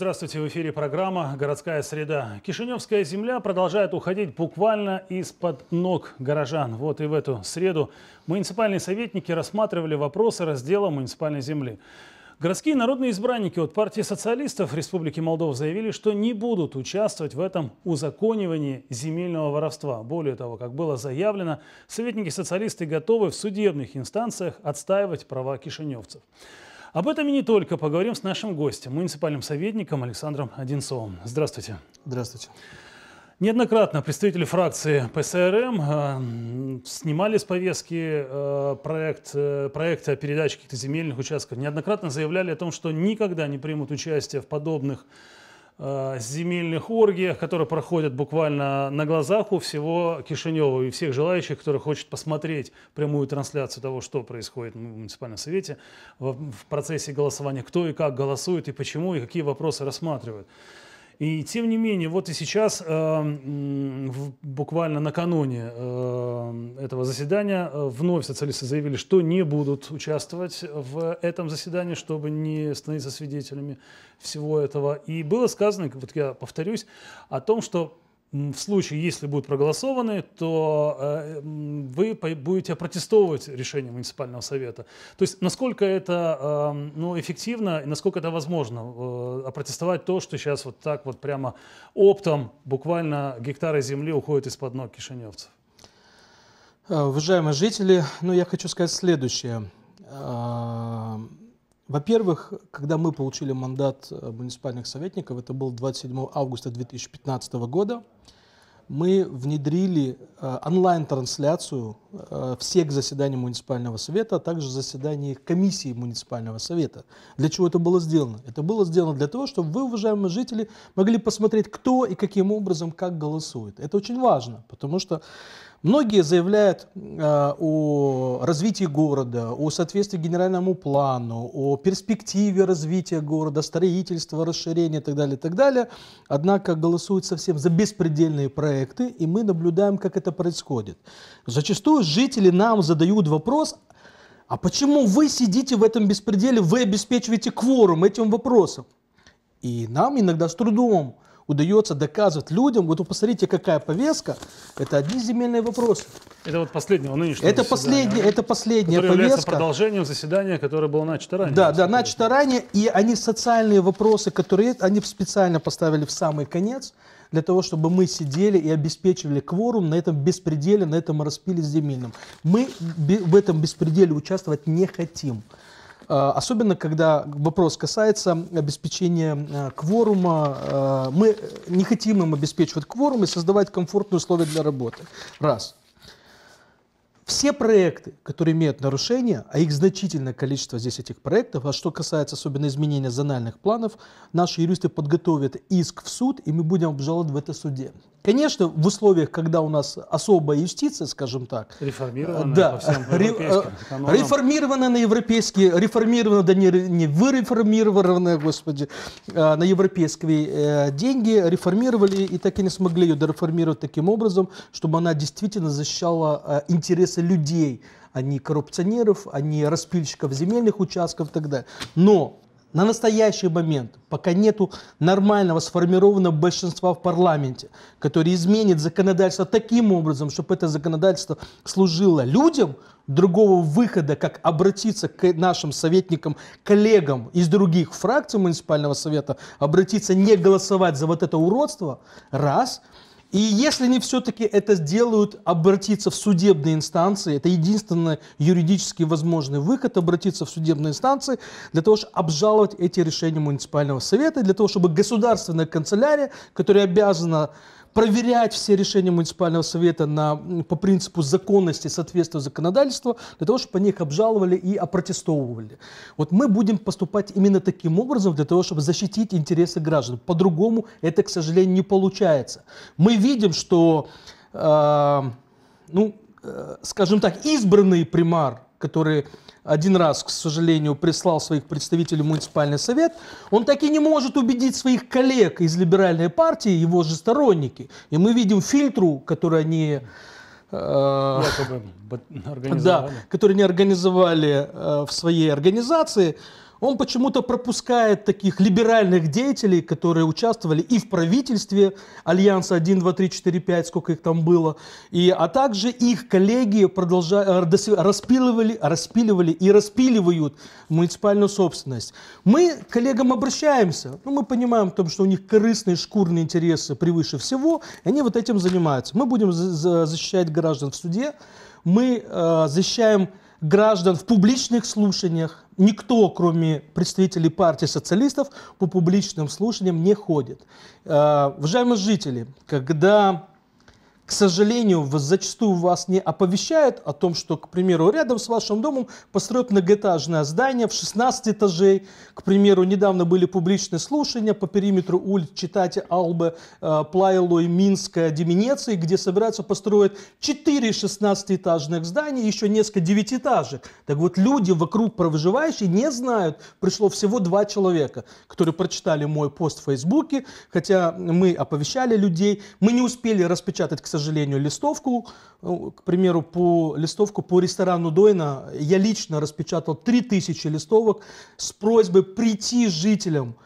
Здравствуйте, в эфире программа «Городская среда». Кишиневская земля продолжает уходить буквально из-под ног горожан. Вот и в эту среду муниципальные советники рассматривали вопросы раздела муниципальной земли. Городские народные избранники от партии социалистов Республики Молдова заявили, что не будут участвовать в этом узаконивании земельного воровства. Более того, как было заявлено, советники социалисты готовы в судебных инстанциях отстаивать права кишиневцев. Об этом и не только. Поговорим с нашим гостем, муниципальным советником Александром Одинцовым. Здравствуйте. Здравствуйте. Неоднократно представители фракции ПСРМ э, снимали с повестки э, проект, э, проекта передачи каких-то земельных участков. Неоднократно заявляли о том, что никогда не примут участие в подобных Э, земельных оргиях, которые проходят буквально на глазах у всего Кишинева и всех желающих, которые хочет посмотреть прямую трансляцию того, что происходит в муниципальном совете в процессе голосования, кто и как голосует и почему, и какие вопросы рассматривают. И тем не менее, вот и сейчас, эм, буквально накануне эм, этого заседания, э, вновь социалисты заявили, что не будут участвовать в этом заседании, чтобы не становиться свидетелями всего этого. И было сказано, вот я повторюсь, о том, что в случае, если будут проголосованы, то э, вы будете протестовывать решение муниципального совета. То есть, насколько это эм, ну, эффективно и насколько это возможно, э, опротестовать то, что сейчас вот так вот прямо оптом буквально гектары земли уходят из-под ног кишиневцев? Э, уважаемые жители, ну я хочу сказать следующее. Во-первых, когда мы получили мандат э, муниципальных советников, это был 27 августа 2015 года, мы внедрили э, онлайн-трансляцию э, всех заседаний муниципального совета, а также заседаний комиссии муниципального совета. Для чего это было сделано? Это было сделано для того, чтобы вы, уважаемые жители, могли посмотреть, кто и каким образом, как голосует. Это очень важно, потому что Многие заявляют э, о развитии города, о соответствии генеральному плану, о перспективе развития города, строительства, расширения и так далее, и так далее. Однако голосуют совсем за беспредельные проекты, и мы наблюдаем, как это происходит. Зачастую жители нам задают вопрос, а почему вы сидите в этом беспределе, вы обеспечиваете кворум этим вопросом? И нам иногда с трудом удается доказывать людям. Вот вы посмотрите, какая повестка. Это одни земельные вопросы. Это вот последнего нынешнего Это последняя, это последняя повестка. является продолжением заседания, которое было начато ранее. Да, да, начато ранее. И они социальные вопросы, которые они специально поставили в самый конец, для того, чтобы мы сидели и обеспечивали кворум на этом беспределе, на этом распиле земельном. Мы в этом беспределе участвовать не хотим. А, особенно, когда вопрос касается обеспечения э, кворума. Э, мы не хотим им обеспечивать кворум и создавать комфортные условия для работы. Раз. Все проекты, которые имеют нарушения, а их значительное количество здесь этих проектов, а что касается особенно изменения зональных планов, наши юристы подготовят иск в суд, и мы будем обжаловать в это суде. Конечно, в условиях, когда у нас особая юстиция, скажем так, реформирована, да, по всем ре, э, реформирована на европейский, реформирована, да не, не выреформирована, господи, э, на европейские э, деньги, реформировали и так и не смогли ее дореформировать таким образом, чтобы она действительно защищала интересы людей, а не коррупционеров, а не распильщиков земельных участков и так далее. Но на настоящий момент, пока нету нормального сформированного большинства в парламенте, который изменит законодательство таким образом, чтобы это законодательство служило людям, другого выхода, как обратиться к нашим советникам, коллегам из других фракций муниципального совета, обратиться не голосовать за вот это уродство, раз – и если они все-таки это сделают, обратиться в судебные инстанции, это единственный юридически возможный выход, обратиться в судебные инстанции для того, чтобы обжаловать эти решения муниципального совета, для того, чтобы государственная канцелярия, которая обязана проверять все решения муниципального совета на, по принципу законности, соответствия законодательства для того, чтобы они их обжаловали и опротестовывали. Вот мы будем поступать именно таким образом, для того, чтобы защитить интересы граждан. По-другому это, к сожалению, не получается. Мы видим, что, э, ну, э, скажем так, избранный примар, который один раз, к сожалению, прислал своих представителей в муниципальный совет, он так и не может убедить своих коллег из либеральной партии, его же сторонники. И мы видим фильтру, который они э, да, который они организовали э, в своей организации, он почему-то пропускает таких либеральных деятелей, которые участвовали и в правительстве Альянса 1, 2, 3, 4, 5, сколько их там было, и, а также их коллеги продолжа, э, распиливали, распиливали и распиливают муниципальную собственность. Мы к коллегам обращаемся, ну, мы понимаем, том, что у них корыстные шкурные интересы превыше всего, и они вот этим занимаются. Мы будем защищать граждан в суде, мы э, защищаем граждан в публичных слушаниях никто, кроме представителей партии социалистов, по публичным слушаниям не ходит. Э, уважаемые жители, когда к сожалению, зачастую вас не оповещают о том, что, к примеру, рядом с вашим домом построят многоэтажное здание в 16 этажей. К примеру, недавно были публичные слушания по периметру улиц Читати, Албы, э, Плайло и Минска, Деминеции, где собираются построить 4 16-этажных здания, и еще несколько девятиэтажек. Так вот, люди вокруг проживающие не знают, пришло всего два человека, которые прочитали мой пост в Фейсбуке, хотя мы оповещали людей, мы не успели распечатать, к сожалению, сожалению, листовку, ну, к примеру, по листовку по ресторану Дойна я лично распечатал 3000 листовок с просьбой прийти жителям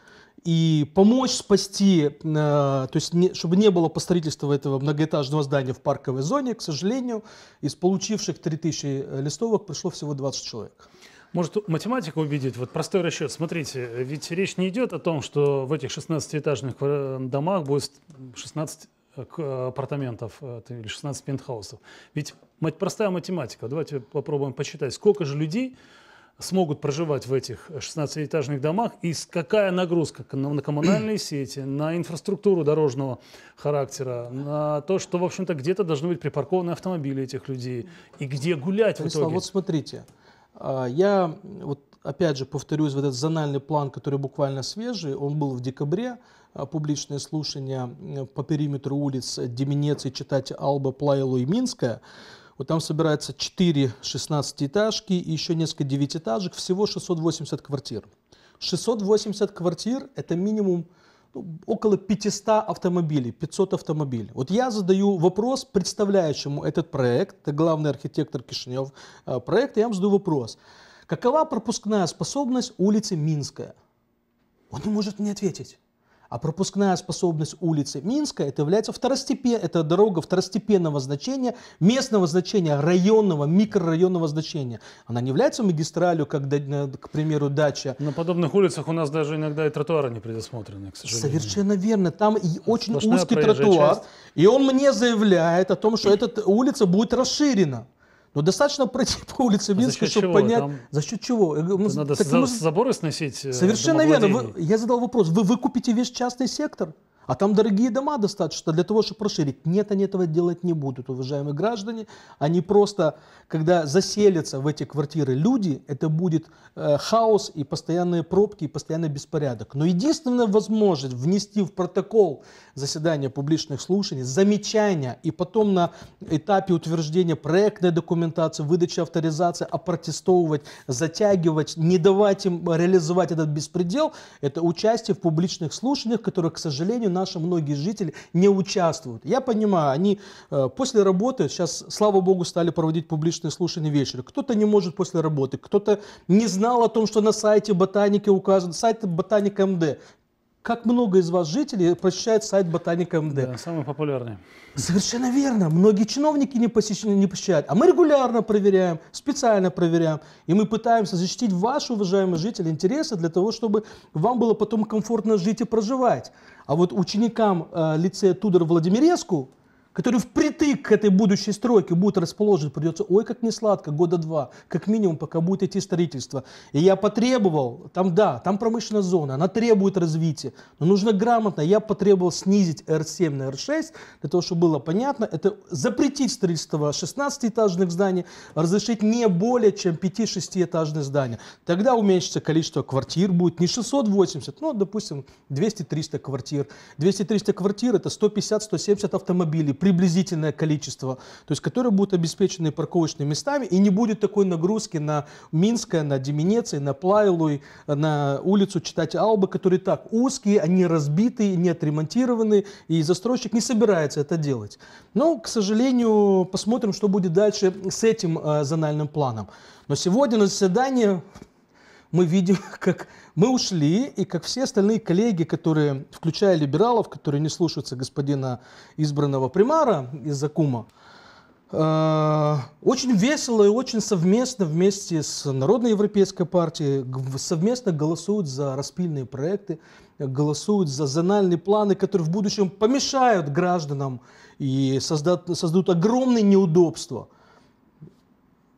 и помочь спасти, э, то есть не, чтобы не было построительства этого многоэтажного здания в парковой зоне, к сожалению, из получивших 3000 э, листовок пришло всего 20 человек. Может, математика увидеть? Вот простой расчет. Смотрите, ведь речь не идет о том, что в этих 16-этажных э, домах будет 16 Э, э, апартаментов э, или 16 пентхаусов. Ведь простая математика. Давайте попробуем посчитать, сколько же людей смогут проживать в этих 16-этажных домах и какая нагрузка на коммунальные сети, на инфраструктуру дорожного характера, на то, что, в общем-то, где-то должны быть припаркованы автомобили этих людей и где гулять Александр, в итоге. вот смотрите, а, я вот опять же, повторюсь, вот этот зональный план, который буквально свежий, он был в декабре, а, публичные слушания по периметру улиц Деменец и читать Алба, Плайло и Минская. Вот там собирается 4 16-этажки и еще несколько 9-этажек, всего 680 квартир. 680 квартир – это минимум ну, около 500 автомобилей, 500 автомобилей. Вот я задаю вопрос представляющему этот проект, это главный архитектор Кишинев а, проект, я вам задаю вопрос – Какова пропускная способность улицы Минская? Он не может мне ответить. А пропускная способность улицы Минская это является второстепен... это дорога второстепенного значения, местного значения, районного, микрорайонного значения. Она не является магистралью, как, э, к примеру, дача. На подобных улицах у нас даже иногда и тротуары не предусмотрены, к сожалению. Совершенно верно. Там и очень Сплошная узкий тротуар, часть. и он мне заявляет о том, что эта улица будет расширена. Но ну, достаточно пройти по улице Минской, а чтобы чего? понять, Там... за счет чего. Ну, надо так, за, мы... заборы сносить. Э, Совершенно верно. Вы, я задал вопрос, вы выкупите весь частный сектор? А там дорогие дома достаточно для того, чтобы расширить. Нет, они этого делать не будут, уважаемые граждане. Они просто, когда заселятся в эти квартиры люди, это будет э, хаос и постоянные пробки, и постоянный беспорядок. Но единственная возможность внести в протокол заседания публичных слушаний, замечания, и потом на этапе утверждения проектной документации, выдачи авторизации опротестовывать, затягивать, не давать им реализовать этот беспредел, это участие в публичных слушаниях, в которых, к сожалению, наши многие жители не участвуют. Я понимаю, они э, после работы, сейчас, слава богу, стали проводить публичные слушания вечером. Кто-то не может после работы, кто-то не знал о том, что на сайте ботаники указан, сайт ботаника МД. Как много из вас жителей посещает сайт Ботаника МД? Да, самый популярный. Совершенно верно. Многие чиновники не, посещают, не посещают. А мы регулярно проверяем, специально проверяем. И мы пытаемся защитить ваши, уважаемые жители, интересы для того, чтобы вам было потом комфортно жить и проживать. А вот ученикам э, лицея Тудор Владимиреску который впритык к этой будущей стройке будет расположен, придется, ой, как не сладко, года два, как минимум, пока будет идти строительство. И я потребовал, там да, там промышленная зона, она требует развития, но нужно грамотно, я потребовал снизить R7 на R6, для того, чтобы было понятно, это запретить строительство 16-этажных зданий, разрешить не более чем 5-6-этажные здания. Тогда уменьшится количество квартир, будет не 680, но, допустим, 200-300 квартир. 200-300 квартир это 150-170 автомобилей, приблизительное количество, то есть которые будут обеспечены парковочными местами, и не будет такой нагрузки на Минское, на Деменеции, на Плайлуй, э, на улицу Читать Албы, которые так узкие, они разбитые, не отремонтированы, и застройщик не собирается это делать. Но, к сожалению, посмотрим, что будет дальше с этим э, зональным планом. Но сегодня на заседании мы видим, как мы ушли, и как все остальные коллеги, которые, включая либералов, которые не слушаются господина избранного примара из Закума, э, очень весело и очень совместно вместе с Народной Европейской партией совместно голосуют за распильные проекты, голосуют за зональные планы, которые в будущем помешают гражданам и создат, создадут огромные неудобства –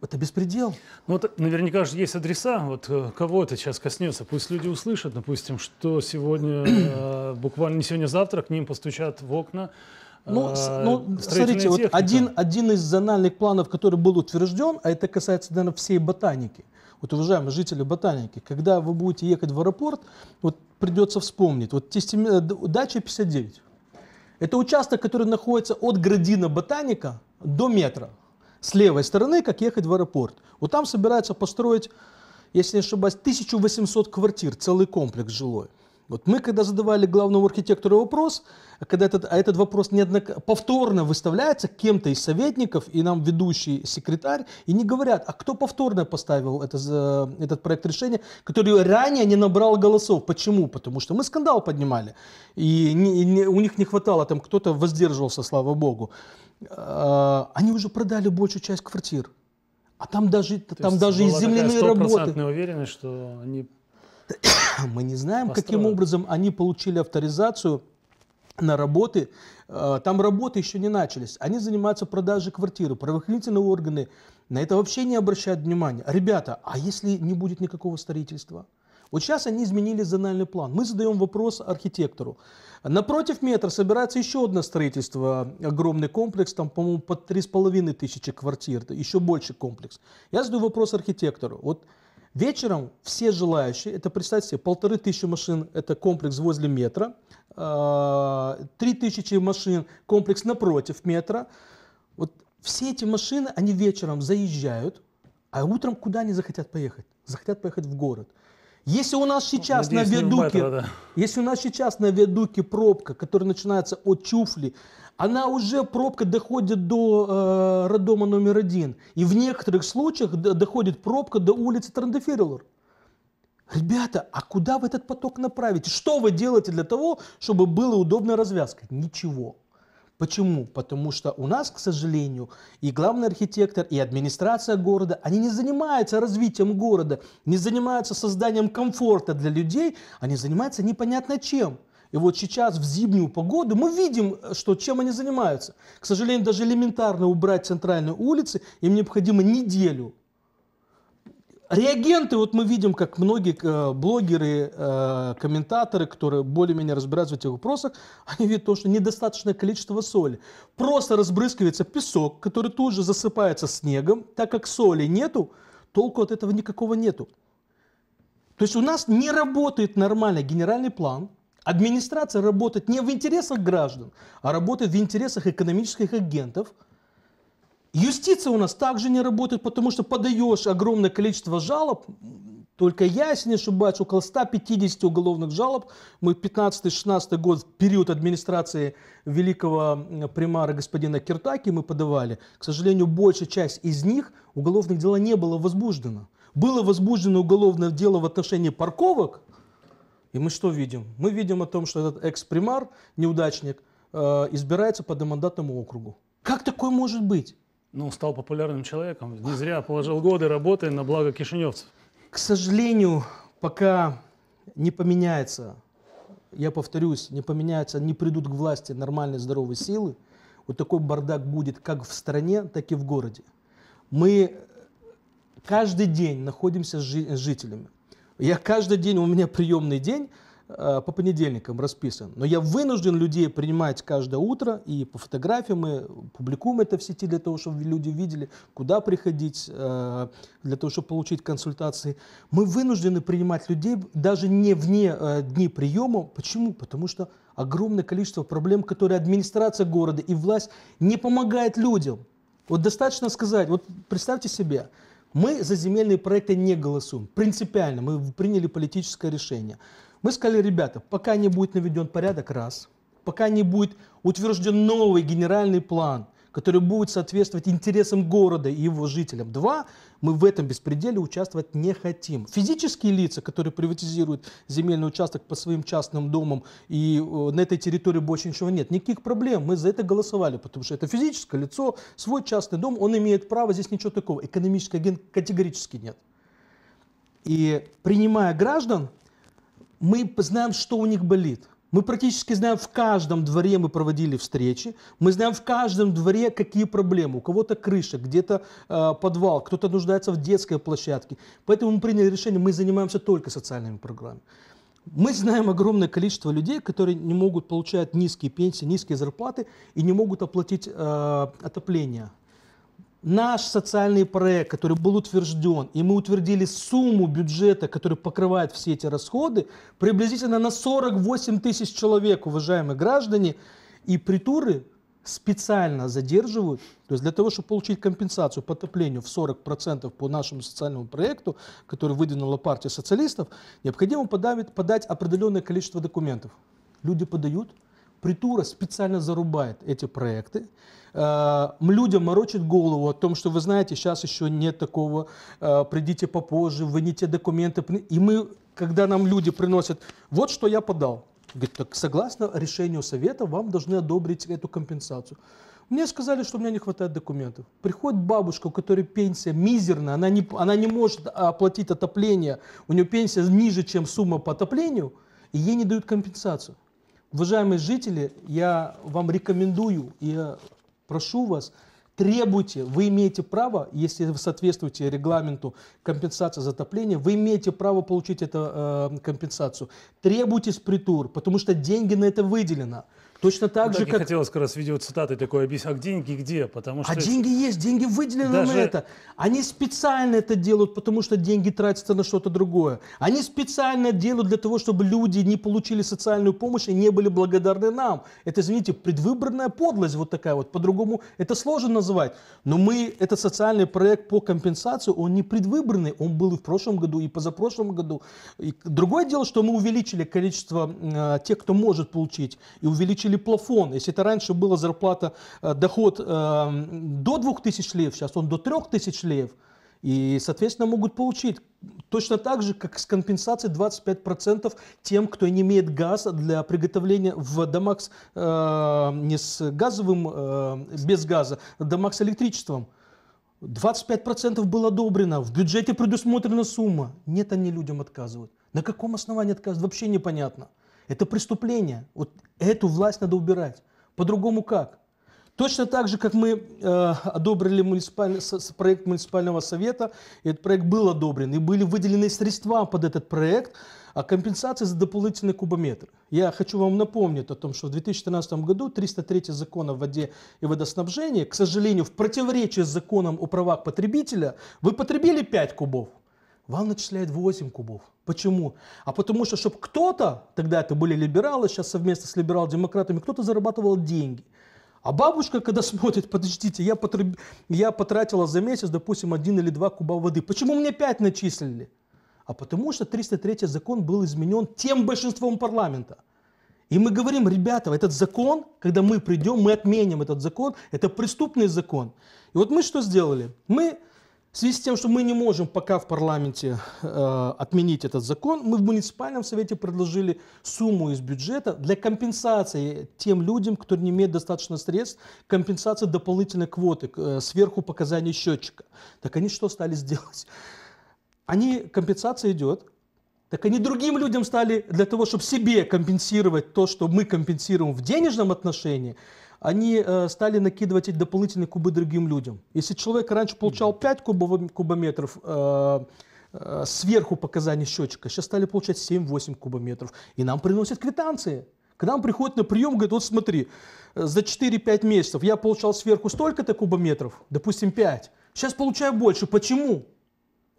это беспредел. Ну, вот наверняка же есть адреса, вот э, кого это сейчас коснется. Пусть люди услышат, допустим, что сегодня, э, буквально не сегодня, а завтра к ним постучат в окна. Э, ну, а, ну смотрите, вот один, один из зональных планов, который был утвержден, а это касается, наверное, всей ботаники. Вот, уважаемые жители ботаники, когда вы будете ехать в аэропорт, вот придется вспомнить. Вот дача 59. Это участок, который находится от градина ботаника до метра с левой стороны, как ехать в аэропорт. Вот там собираются построить, если не ошибаюсь, 1800 квартир, целый комплекс жилой. Вот мы, когда задавали главному архитектору вопрос, а когда этот, а этот вопрос неоднок... повторно выставляется кем-то из советников, и нам ведущий секретарь, и не говорят, а кто повторно поставил это, этот проект решения, который ранее не набрал голосов. Почему? Потому что мы скандал поднимали, и не, не, у них не хватало, там кто-то воздерживался, слава богу. А, они уже продали большую часть квартир. А там даже, там даже и земляные работы. уверенность, что они Мы не знаем, построили. каким образом они получили авторизацию на работы. Э, там работы еще не начались. Они занимаются продажей квартиры. Правоохранительные органы на это вообще не обращают внимания. Ребята, а если не будет никакого строительства? Вот сейчас они изменили зональный план. Мы задаем вопрос архитектору. Напротив метра собирается еще одно строительство, огромный комплекс, там, по-моему, под 3,5 тысячи квартир, еще больше комплекс. Я задаю вопрос архитектору. Вот Вечером все желающие, это представьте себе, полторы тысячи машин, это комплекс возле метра, три тысячи машин, комплекс напротив метра. Вот все эти машины, они вечером заезжают, а утром куда они захотят поехать? Захотят поехать в город. Если у нас ну, сейчас Надеюсь, на ведуке, метра, да. если у нас сейчас на ведуке пробка, которая начинается от Чуфли, она уже пробка доходит до э, роддома номер один. И в некоторых случаях доходит пробка до улицы Трандефирилор. Ребята, а куда вы этот поток направите? Что вы делаете для того, чтобы было удобная развязка? Ничего. Почему? Потому что у нас, к сожалению, и главный архитектор, и администрация города, они не занимаются развитием города, не занимаются созданием комфорта для людей, они занимаются непонятно чем. И вот сейчас в зимнюю погоду мы видим, э, что, чем они занимаются. К сожалению, даже элементарно убрать центральные улицы им необходимо неделю. Реагенты, вот мы видим, как многие э, блогеры, э, комментаторы, которые более-менее разбираются в этих вопросах, они видят то, что недостаточное количество соли. Просто разбрызгивается песок, который тут же засыпается снегом. Так как соли нету, толку от этого никакого нету. То есть у нас не работает нормально генеральный план, Администрация работает не в интересах граждан, а работает в интересах экономических агентов. Юстиция у нас также не работает, потому что подаешь огромное количество жалоб, только я, если не ошибаюсь, около 150 уголовных жалоб. Мы 15-16 год, в период администрации великого примара господина Киртаки, мы подавали. К сожалению, большая часть из них уголовных дел не было возбуждено. Было возбуждено уголовное дело в отношении парковок – и мы что видим? Мы видим о том, что этот экс-примар, неудачник, э, избирается по домандатному округу. Как такое может быть? Ну, стал популярным человеком. Не зря положил годы работы на благо кишиневцев. К сожалению, пока не поменяется, я повторюсь, не поменяется, не придут к власти нормальные здоровые силы, вот такой бардак будет как в стране, так и в городе. Мы каждый день находимся с жителями. Я каждый день, у меня приемный день э, по понедельникам расписан. Но я вынужден людей принимать каждое утро, и по фотографиям мы публикуем это в сети для того, чтобы люди видели, куда приходить, э, для того, чтобы получить консультации. Мы вынуждены принимать людей даже не вне э, дни приема. Почему? Потому что огромное количество проблем, которые администрация города и власть не помогает людям. Вот достаточно сказать, вот представьте себе, мы за земельные проекты не голосуем. Принципиально мы приняли политическое решение. Мы сказали, ребята, пока не будет наведен порядок, раз, пока не будет утвержден новый генеральный план – который будет соответствовать интересам города и его жителям. Два, мы в этом беспределе участвовать не хотим. Физические лица, которые приватизируют земельный участок по своим частным домам, и э, на этой территории больше ничего нет, никаких проблем, мы за это голосовали, потому что это физическое лицо, свой частный дом, он имеет право, здесь ничего такого, экономический агент категорически нет. И принимая граждан, мы знаем, что у них болит – мы практически знаем, в каждом дворе мы проводили встречи, мы знаем в каждом дворе, какие проблемы. У кого-то крыша, где-то э, подвал, кто-то нуждается в детской площадке. Поэтому мы приняли решение, мы занимаемся только социальными программами. Мы знаем огромное количество людей, которые не могут получать низкие пенсии, низкие зарплаты и не могут оплатить э, отопление наш социальный проект, который был утвержден, и мы утвердили сумму бюджета, который покрывает все эти расходы, приблизительно на 48 тысяч человек, уважаемые граждане, и притуры специально задерживают, то есть для того, чтобы получить компенсацию по отоплению в 40% по нашему социальному проекту, который выдвинула партия социалистов, необходимо подавить, подать определенное количество документов. Люди подают, Притура специально зарубает эти проекты, э, людям морочит голову о том, что вы знаете, сейчас еще нет такого, э, придите попозже, вы не те документы. И мы, когда нам люди приносят, вот что я подал. Говорит, так согласно решению совета вам должны одобрить эту компенсацию. Мне сказали, что у меня не хватает документов. Приходит бабушка, у которой пенсия мизерная, она не, она не может оплатить отопление, у нее пенсия ниже, чем сумма по отоплению, и ей не дают компенсацию. Уважаемые жители, я вам рекомендую, и прошу вас, требуйте, вы имеете право, если вы соответствуете регламенту компенсации затопления, вы имеете право получить эту э, компенсацию. Требуйте с потому что деньги на это выделено. Точно так же, так как... хотелось как раз видео цитаты такое объяснить. А деньги где? Потому а что... А деньги есть, деньги выделены Даже... на это. Они специально это делают, потому что деньги тратятся на что-то другое. Они специально делают для того, чтобы люди не получили социальную помощь и не были благодарны нам. Это, извините, предвыборная подлость вот такая вот. По-другому это сложно называть. Но мы, этот социальный проект по компенсации, он не предвыборный. Он был и в прошлом году, и позапрошлом году. И другое дело, что мы увеличили количество э, тех, кто может получить, и увеличили увеличили плафон. Если это раньше была зарплата, э, доход э, до 2000 лев, сейчас он до 3000 лев, и, соответственно, могут получить точно так же, как с компенсацией 25% тем, кто не имеет газа для приготовления в домах с, э, не с газовым, э, без газа, в а домах с электричеством. 25% было одобрено, в бюджете предусмотрена сумма. Нет, они людям отказывают. На каком основании отказывают, вообще непонятно. Это преступление. Вот Эту власть надо убирать. По-другому как? Точно так же, как мы э, одобрили муниципальный, проект муниципального совета, этот проект был одобрен, и были выделены средства под этот проект, а компенсации за дополнительный кубометр. Я хочу вам напомнить о том, что в 2013 году 303 закон о воде и водоснабжении, к сожалению, в противоречие с законом о правах потребителя, вы потребили 5 кубов вам начисляют 8 кубов. Почему? А потому что, чтобы кто-то, тогда это были либералы, сейчас совместно с либерал-демократами, кто-то зарабатывал деньги. А бабушка, когда смотрит, подождите, я, потреб... я потратила за месяц, допустим, один или два куба воды. Почему мне 5 начислили? А потому что 303 закон был изменен тем большинством парламента. И мы говорим, ребята, этот закон, когда мы придем, мы отменим этот закон, это преступный закон. И вот мы что сделали? Мы в связи с тем, что мы не можем пока в парламенте э, отменить этот закон, мы в муниципальном совете предложили сумму из бюджета для компенсации тем людям, кто не имеет достаточно средств, компенсации дополнительной квоты э, сверху показаний счетчика. Так они что стали сделать? Они, компенсация идет, так они другим людям стали для того, чтобы себе компенсировать то, что мы компенсируем в денежном отношении, они э, стали накидывать эти дополнительные кубы другим людям. Если человек раньше получал 5 кубов, э, кубометров э, сверху показаний счетчика, сейчас стали получать 7-8 кубометров. И нам приносят квитанции. К нам приходят на прием, говорят, вот смотри, за 4-5 месяцев я получал сверху столько-то кубометров, допустим 5, сейчас получаю больше. Почему?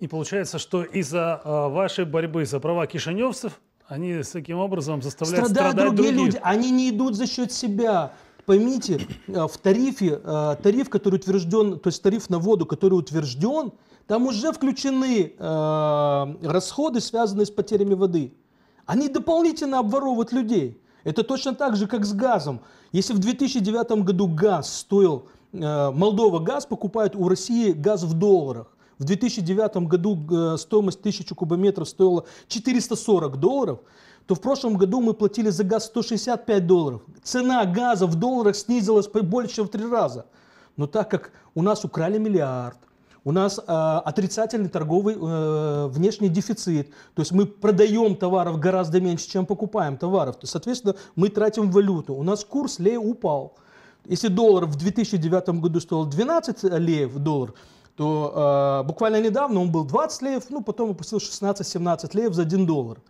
И получается, что из-за а, вашей борьбы за права кишиневцев они таким образом заставляют страдать, страдать другие других. люди. Они не идут за счет себя. Поймите, а, в тарифе, а, тариф, который утвержден, то есть тариф на воду, который утвержден, там уже включены э, расходы, связанные с потерями воды. Они дополнительно обворовывают людей. Это точно так же, как с газом. Если в 2009 году газ стоил, э, Молдова газ покупает у России газ в долларах. В 2009 году э, стоимость 1000 кубометров стоила 440 долларов то в прошлом году мы платили за газ 165 долларов. Цена газа в долларах снизилась больше, чем в три раза. Но так как у нас украли миллиард, у нас э, отрицательный торговый э, внешний дефицит, то есть мы продаем товаров гораздо меньше, чем покупаем товаров, то, соответственно, мы тратим валюту. У нас курс лея упал. Если доллар в 2009 году стоил 12 в доллар, то э, буквально недавно он был 20 леев, ну потом опустил 16-17 леев за 1 доллар.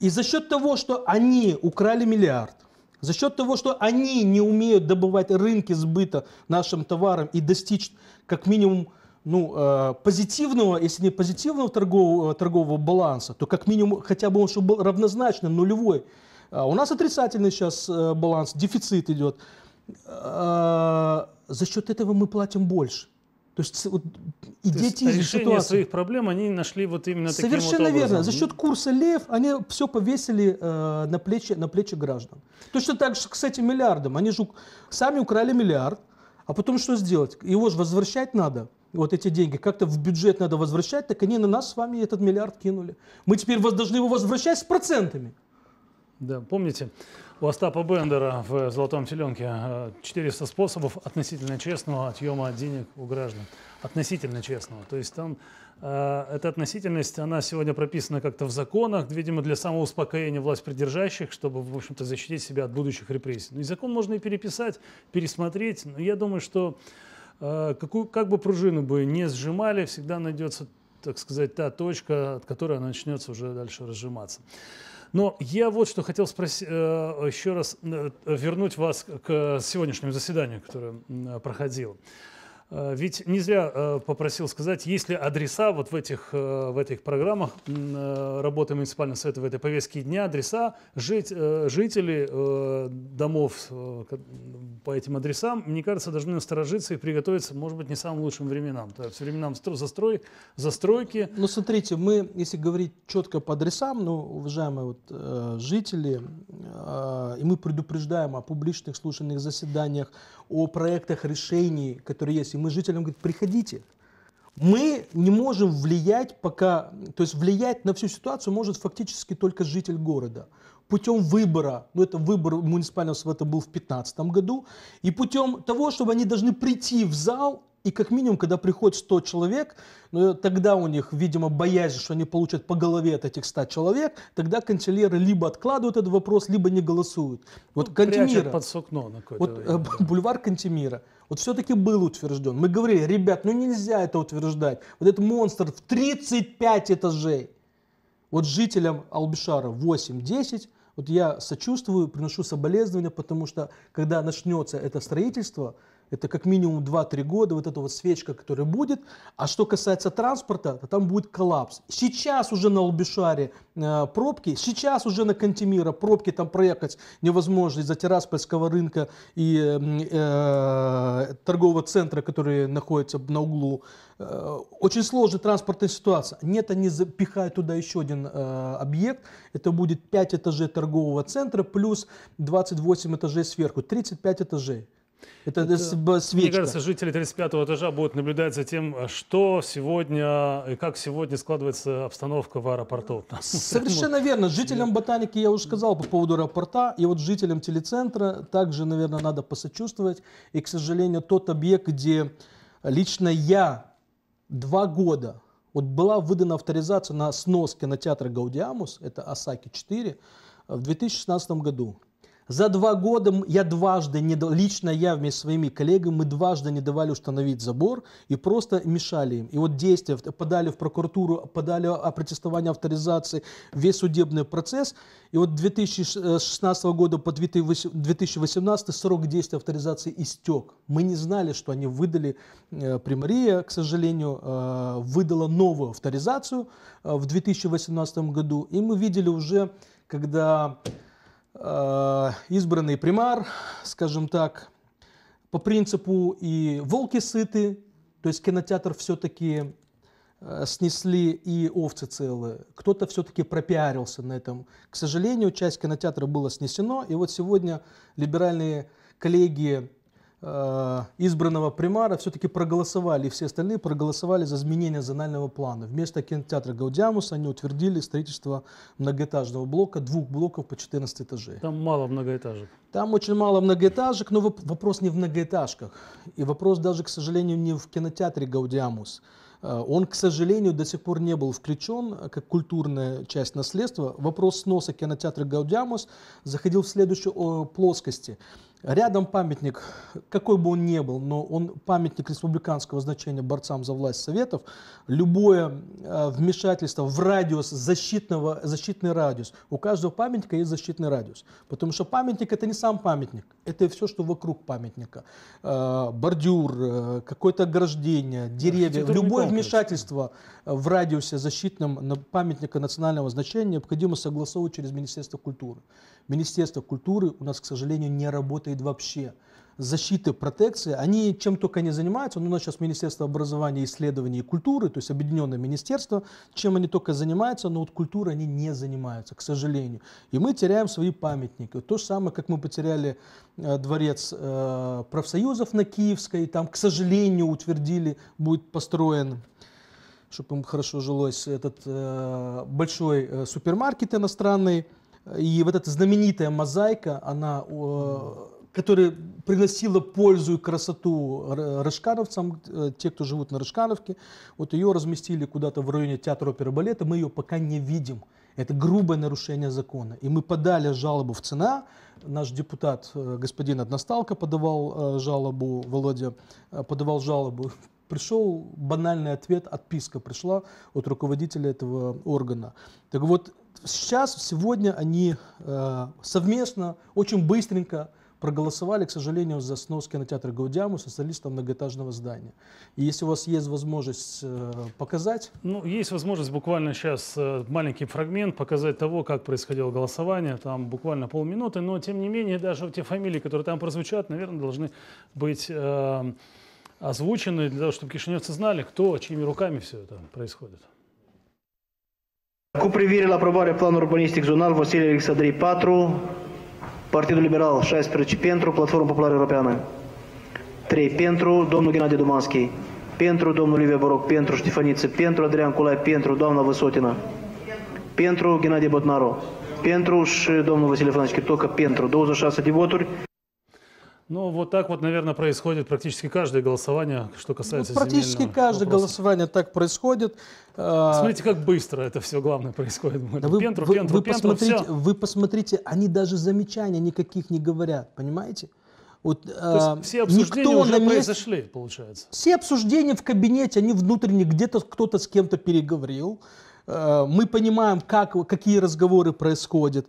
И за счет того, что они украли миллиард, за счет того, что они не умеют добывать рынки сбыта нашим товарам и достичь как минимум ну, э, позитивного, если не позитивного торгового, торгового баланса, то как минимум хотя бы он чтобы был равнозначным, нулевой. А у нас отрицательный сейчас э, баланс, дефицит идет. Э, за счет этого мы платим больше. То есть вот, и То дети есть, из ситуации. своих проблем они нашли вот именно Совершенно таким вот верно. За счет курса лев они все повесили э, на, плечи, на плечи граждан. Точно так же с этим миллиардом. Они же сами украли миллиард, а потом что сделать? Его же возвращать надо вот эти деньги, как-то в бюджет надо возвращать, так они на нас с вами этот миллиард кинули. Мы теперь должны его возвращать с процентами. Да, помните, у Остапа Бендера в «Золотом теленке» 400 способов относительно честного отъема денег у граждан. Относительно честного. То есть там э, эта относительность, она сегодня прописана как-то в законах, видимо, для самоуспокоения власть придержащих, чтобы, в общем-то, защитить себя от будущих репрессий. Ну и закон можно и переписать, пересмотреть. Но я думаю, что э, какую, как бы пружину бы не сжимали, всегда найдется, так сказать, та точка, от которой она начнется уже дальше разжиматься. Но я вот что хотел спросить, э, еще раз э, вернуть вас к сегодняшнему заседанию, которое проходило. Э, ведь нельзя, э, попросил сказать, есть ли адреса вот в этих, э, в этих программах работы муниципального совета, в этой повестке дня, адреса жить, жителей домов по этим адресам, мне кажется, должны насторожиться и приготовиться, может быть, не самым лучшим временам. То есть временам застрой, застройки. Ну, смотрите, мы, если говорить четко по адресам, ну, уважаемые вот, жители, и мы предупреждаем о публичных слушаниях, заседаниях, о проектах решений, которые есть. И мы жителям говорим, приходите. Мы не можем влиять пока, то есть влиять на всю ситуацию может фактически только житель города. Путем выбора, ну это выбор муниципального совета был в 2015 году, и путем того, чтобы они должны прийти в зал и как минимум, когда приходит 100 человек, ну, тогда у них, видимо, боязнь, что они получат по голове от этих 100 человек, тогда канцеляры либо откладывают этот вопрос, либо не голосуют. Вот ну, Кантемира, под сукно на вот, э, время, да. Бульвар Кантемира. Вот все-таки был утвержден. Мы говорили, ребят, ну нельзя это утверждать. Вот этот монстр в 35 этажей. Вот жителям Албишара 8-10, вот я сочувствую, приношу соболезнования, потому что когда начнется это строительство, это как минимум 2-3 года, вот эта вот свечка, которая будет. А что касается транспорта, то там будет коллапс. Сейчас уже на Лубишаре э, пробки, сейчас уже на Кантемира пробки, там проехать невозможно из-за Тираспольского рынка и э, э, торгового центра, который находится на углу. Э, очень сложная транспортная ситуация. Нет, они запихают туда еще один э, объект, это будет 5 этажей торгового центра плюс 28 этажей сверху, 35 этажей. Это, это свечка. Мне кажется, жители 35 этажа будут наблюдать за тем, что сегодня и как сегодня складывается обстановка в аэропорту. Совершенно верно. Жителям ботаники я уже сказал по поводу аэропорта, и вот жителям телецентра также, наверное, надо посочувствовать. И, к сожалению, тот объект, где лично я два года вот была выдана авторизация на снос кинотеатра «Гаудиамус», это Осаки 4 в 2016 году. За два года я дважды, не, лично я вместе с своими коллегами, мы дважды не давали установить забор и просто мешали им. И вот действия подали в прокуратуру, подали о протестовании авторизации, весь судебный процесс. И вот 2016 года по 2018 срок действия авторизации истек. Мы не знали, что они выдали, э, Примария, к сожалению, э, выдала новую авторизацию э, в 2018 году. И мы видели уже, когда Э, избранный примар, скажем так, по принципу и «Волки сыты», то есть кинотеатр все-таки э, снесли и овцы целые. Кто-то все-таки пропиарился на этом. К сожалению, часть кинотеатра была снесено, и вот сегодня либеральные коллеги Э, избранного примара все-таки проголосовали, и все остальные проголосовали за изменение зонального плана. Вместо кинотеатра Гаудиамус они утвердили строительство многоэтажного блока, двух блоков по 14 этажей. Там мало многоэтажек. Там очень мало многоэтажек, но вопрос не в многоэтажках. И вопрос даже, к сожалению, не в кинотеатре Гаудиамус. Э, он, к сожалению, до сих пор не был включен как культурная часть наследства. Вопрос сноса кинотеатра Гаудиамус заходил в следующей плоскости – Рядом памятник, какой бы он ни был, но он памятник республиканского значения борцам за власть Советов. Любое э, вмешательство в радиус, защитного, защитный радиус. У каждого памятника есть защитный радиус. Потому что памятник это не сам памятник, это все, что вокруг памятника. Э, бордюр, э, какое-то ограждение, деревья. Любое вмешательство в радиусе защитном памятника национального значения необходимо согласовывать через Министерство культуры. Министерство культуры у нас, к сожалению, не работает работает вообще. Защиты, протекции, они чем только не занимаются. Ну, у нас сейчас Министерство образования, исследований и культуры, то есть объединенное министерство, чем они только занимаются, но вот культурой они не занимаются, к сожалению. И мы теряем свои памятники. То же самое, как мы потеряли э, дворец э, профсоюзов на Киевской, там, к сожалению, утвердили, будет построен чтобы им хорошо жилось, этот э, большой э, супермаркет иностранный. И вот эта знаменитая мозаика, она э, которая приносила пользу и красоту рыжкановцам, э, те, кто живут на Рыжкановке. Вот ее разместили куда-то в районе театра оперы балета, мы ее пока не видим. Это грубое нарушение закона. И мы подали жалобу в ЦИНА, наш депутат, э, господин Односталко, подавал э, жалобу, Володя подавал жалобу, пришел банальный ответ, отписка пришла от руководителя этого органа. Так вот, сейчас, сегодня они совместно, очень быстренько проголосовали, к сожалению, за снос кинотеатра Гаудиаму социалистов многоэтажного здания. И если у вас есть возможность э, показать... Ну, есть возможность буквально сейчас э, маленький фрагмент показать того, как происходило голосование, там буквально полминуты, но тем не менее даже те фамилии, которые там прозвучат, наверное, должны быть... Э, озвучены для того, чтобы кишиневцы знали, кто, чьими руками все это происходит. Cu privire la aprobarea planului urbanistic zonal, Vasile Alexandrei 4, Partidul Liberal 16 pentru, Platforma Populară Europeană 3 pentru, domnul Ghenade Dumanski, pentru domnul Liviu Boroc, pentru Ștefăniță, pentru Adrian Culai, pentru doamna Văsotina, pentru Ghenade Botnaru, pentru și domnul Vasile Fănașchi Tocă, pentru 26 de voturi. Ну, вот так вот, наверное, происходит практически каждое голосование, что касается ну, Практически каждое вопроса. голосование так происходит. Э, Смотрите, как быстро это все, главное, происходит. Да вы, пентру, вы, пентру, вы, пентру, посмотрите, все. вы посмотрите, они даже замечания никаких не говорят, понимаете? Вот, То есть э, все обсуждения никто уже на месте, произошли, получается? Все обсуждения в кабинете, они внутренние, где-то кто-то с кем-то переговорил. Э, мы понимаем, как, какие разговоры происходят.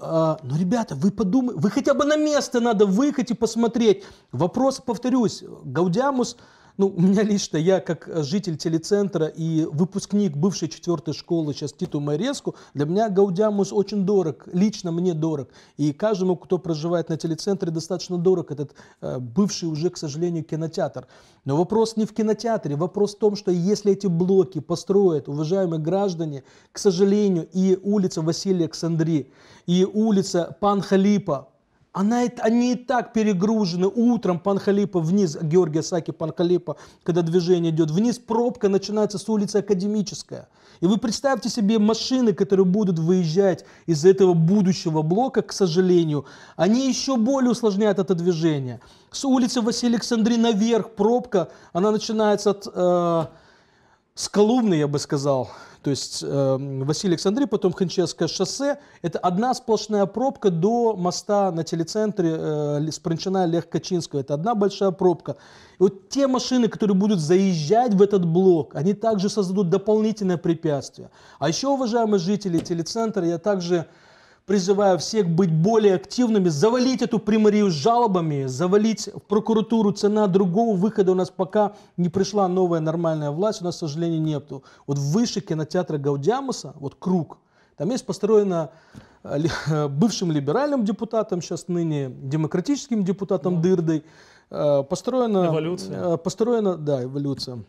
А, но, ну, ребята, вы подумайте, вы хотя бы на место надо выехать и посмотреть. Вопрос, повторюсь, Гаудиамус – ну, у меня лично, я как э, житель телецентра и выпускник бывшей четвертой школы, сейчас Титу Мореску, для меня Гаудиамус очень дорог, лично мне дорог. И каждому, кто проживает на телецентре, достаточно дорог этот э, бывший уже, к сожалению, кинотеатр. Но вопрос не в кинотеатре, вопрос в том, что если эти блоки построят, уважаемые граждане, к сожалению, и улица Василия Александри, и улица Пан Халипа, она, они и так перегружены. Утром Панхалипа вниз, Георгия Саки Панхалипа, когда движение идет вниз, пробка начинается с улицы Академическая. И вы представьте себе машины, которые будут выезжать из этого будущего блока, к сожалению, они еще более усложняют это движение. С улицы Василия Александри наверх пробка, она начинается от... Э, скалубный, я бы сказал, то есть э, Василий Александрий, потом Ханческое шоссе, это одна сплошная пробка до моста на телецентре э, Спринчина Лех Качинского, это одна большая пробка. И вот те машины, которые будут заезжать в этот блок, они также создадут дополнительное препятствие. А еще, уважаемые жители телецентра, я также призываю всех быть более активными, завалить эту примарию жалобами, завалить в прокуратуру. Цена другого выхода у нас пока не пришла новая нормальная власть, у нас, к сожалению, нету. Вот выше кинотеатра Гаудиамуса, вот круг, там есть построено э, э, бывшим либеральным депутатом, сейчас ныне демократическим депутатом да. Дырдой, э, построена... Эволюция. Построена, да, эволюция.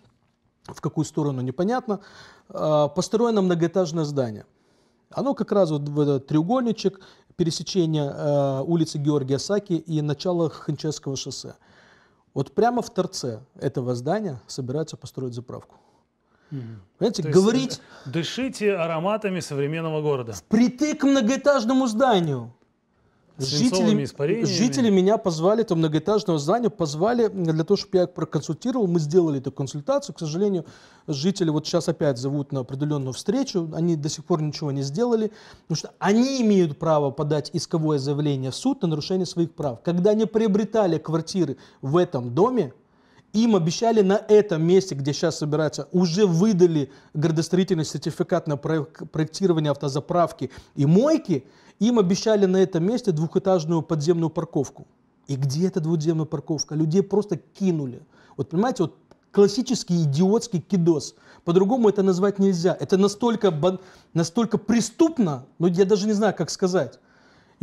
В какую сторону, непонятно. Построено многоэтажное здание. Оно как раз вот в этот треугольничек пересечения э, улицы Георгия Саки и начала Ханчевского шоссе. Вот прямо в торце этого здания собираются построить заправку. Понимаете, То говорить... Есть, дышите ароматами современного города. Впритык к многоэтажному зданию. Жители, жители меня позвали, там многоэтажного здания, позвали для того, чтобы я проконсультировал. Мы сделали эту консультацию. К сожалению, жители вот сейчас опять зовут на определенную встречу. Они до сих пор ничего не сделали, потому что они имеют право подать исковое заявление в суд на нарушение своих прав. Когда они приобретали квартиры в этом доме, им обещали на этом месте, где сейчас собираются, уже выдали градостроительный сертификат на проектирование автозаправки и мойки, им обещали на этом месте двухэтажную подземную парковку. И где эта двухземная парковка? Людей просто кинули. Вот понимаете, вот классический идиотский кидос. По-другому это назвать нельзя. Это настолько, настолько преступно, но ну, я даже не знаю, как сказать.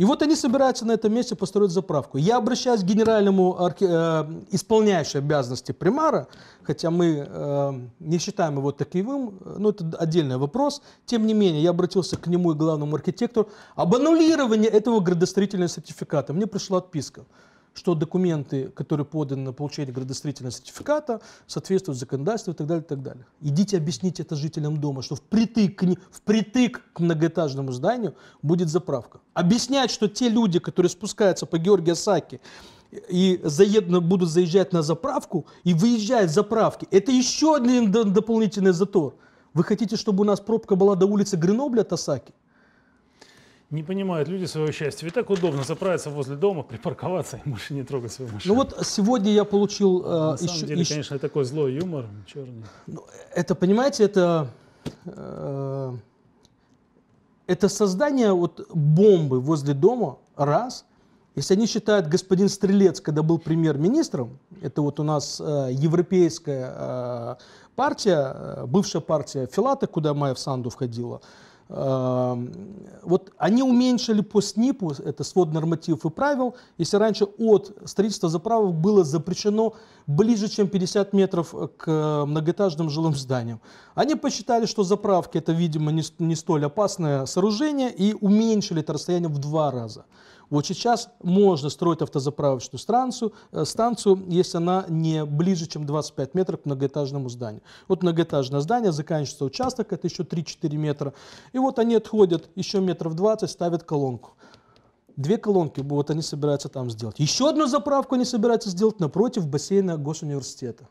И вот они собираются на этом месте построить заправку. Я обращаюсь к генеральному архи... э, исполняющей обязанности примара, хотя мы э, не считаем его таковым, но это отдельный вопрос. Тем не менее, я обратился к нему и главному архитектору об аннулировании этого градостроительного сертификата. Мне пришла отписка что документы, которые поданы на получение градостроительного сертификата, соответствуют законодательству и так далее, и так далее. Идите объясните это жителям дома, что впритык к, впритык к многоэтажному зданию будет заправка. Объяснять, что те люди, которые спускаются по Георгия Саки и заедут, будут заезжать на заправку и выезжают с заправки, это еще один дополнительный затор. Вы хотите, чтобы у нас пробка была до улицы Гренобля Тасаки? не понимают люди своего счастья. Ведь так удобно заправиться возле дома, припарковаться и больше не трогать свою машину. Ну вот сегодня я получил... Э, На еще, самом деле, еще... конечно, такой злой юмор черный. Ну, это, понимаете, это... Э, это создание вот бомбы возле дома, раз. Если они считают, господин Стрелец, когда был премьер-министром, это вот у нас э, европейская э, партия, э, бывшая партия Филата, куда Майя в Санду входила, э, вот они уменьшили по СНИПу, это свод нормативов и правил, если раньше от строительства заправок было запрещено ближе, чем 50 метров к многоэтажным жилым зданиям. Они посчитали, что заправки это, видимо, не, не столь опасное сооружение и уменьшили это расстояние в два раза. Вот сейчас можно строить автозаправочную станцию, э, станцию, если она не ближе, чем 25 метров к многоэтажному зданию. Вот многоэтажное здание, заканчивается участок, это еще 3-4 метра. И вот они отходят еще метров 20, ставят колонку. Две колонки, вот они собираются там сделать. Еще одну заправку они собираются сделать напротив бассейна госуниверситета.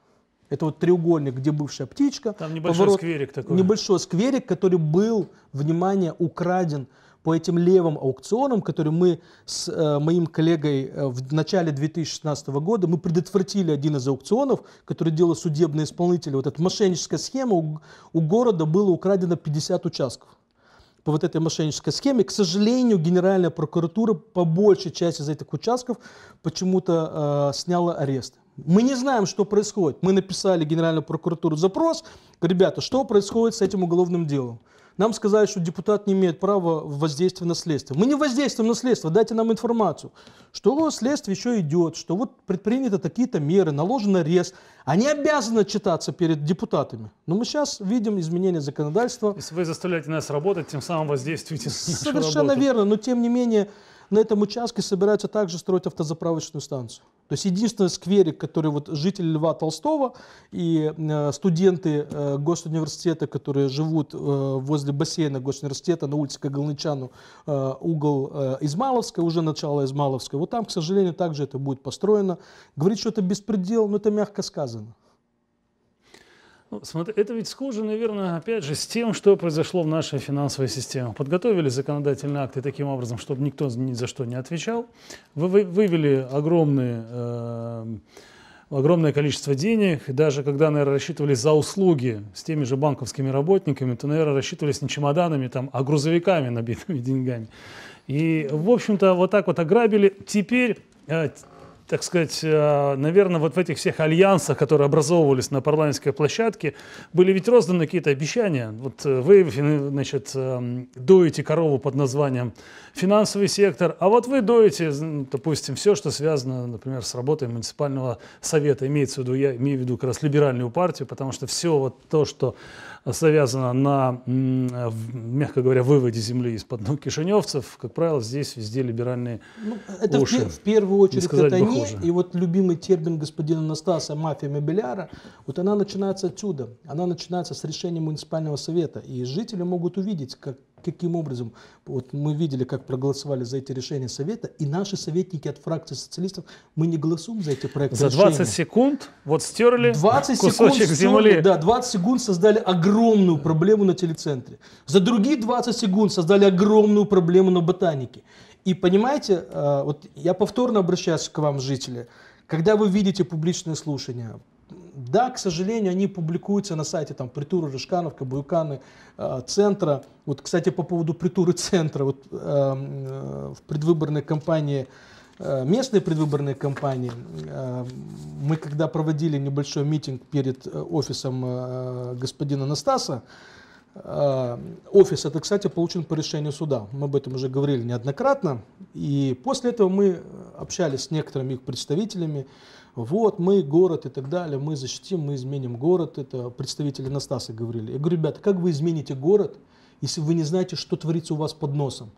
Это вот треугольник, где бывшая птичка. Там небольшой поворот, скверик такой. Небольшой скверик, который был, внимание, украден по этим левым аукционам, которые мы с э, моим коллегой э, в начале 2016 года, мы предотвратили один из аукционов, который делал судебные исполнители. Вот эта мошенническая схема, у, у города было украдено 50 участков по вот этой мошеннической схеме. К сожалению, Генеральная прокуратура по большей части из этих участков почему-то э, сняла арест. Мы не знаем, что происходит. Мы написали Генеральную прокуратуру запрос. Ребята, что происходит с этим уголовным делом? Нам сказали, что депутат не имеет права воздействия на следствие. Мы не воздействуем на следствие, дайте нам информацию, что следствие еще идет, что вот предприняты такие-то меры, наложен арест. Они обязаны читаться перед депутатами. Но мы сейчас видим изменения законодательства. То вы заставляете нас работать, тем самым воздействуете на Совершенно работу. верно, но тем не менее на этом участке собираются также строить автозаправочную станцию. То есть единственный скверик, который вот жители Льва Толстого и э, студенты э, госуниверситета, которые живут э, возле бассейна госуниверситета на улице Кагалнычану, э, угол э, Измайловская, уже начало Измаловской. вот там, к сожалению, также это будет построено. Говорить, что это беспредел, но это мягко сказано. Ну, смотри, это ведь схоже, наверное, опять же, с тем, что произошло в нашей финансовой системе. Подготовили законодательные акты таким образом, чтобы никто ни за что не отвечал. Вы, вы вывели огромные, э, огромное количество денег. И даже когда, наверное, рассчитывались за услуги с теми же банковскими работниками, то, наверное, рассчитывались не чемоданами, там, а грузовиками, набитыми деньгами. И, в общем-то, вот так вот ограбили. Теперь э, так сказать, э, наверное, вот в этих всех альянсах, которые образовывались на парламентской площадке, были ведь розданы какие-то обещания. Вот э, вы, значит, э, доете корову под названием финансовый сектор, а вот вы доете, допустим, все, что связано, например, с работой муниципального совета. Имеется в виду, я имею в виду как раз либеральную партию, потому что все вот то, что завязана на, мягко говоря, выводе земли из-под ног кишиневцев, как правило, здесь везде либеральные ну, это уши. В, в первую очередь это они, и вот любимый термин господина Настаса «мафия мебеляра», вот она начинается отсюда, она начинается с решения муниципального совета, и жители могут увидеть, как Каким образом? Вот мы видели, как проголосовали за эти решения Совета, и наши советники от фракции социалистов, мы не голосуем за эти проекты За 20 решения. секунд вот стерли 20 кусочек секунд земли. да, 20 секунд создали огромную проблему на телецентре. За другие 20 секунд создали огромную проблему на ботанике. И понимаете, э, вот я повторно обращаюсь к вам, жители, когда вы видите публичные слушания, да, к сожалению, они публикуются на сайте там притуры Жишкановка, Буюканы, э, центра. Вот, кстати, по поводу притуры центра, вот эм, э, в предвыборной кампании э, местной предвыборной кампании мы когда проводили небольшой митинг перед офисом господина Настаса, офис это, кстати, получен по решению суда. Мы об этом уже говорили неоднократно. И после этого мы общались с некоторыми их представителями, вот мы город и так далее, мы защитим, мы изменим город, это представители Настаса говорили. Я говорю, ребята, как вы измените город, если вы не знаете, что творится у вас под носом?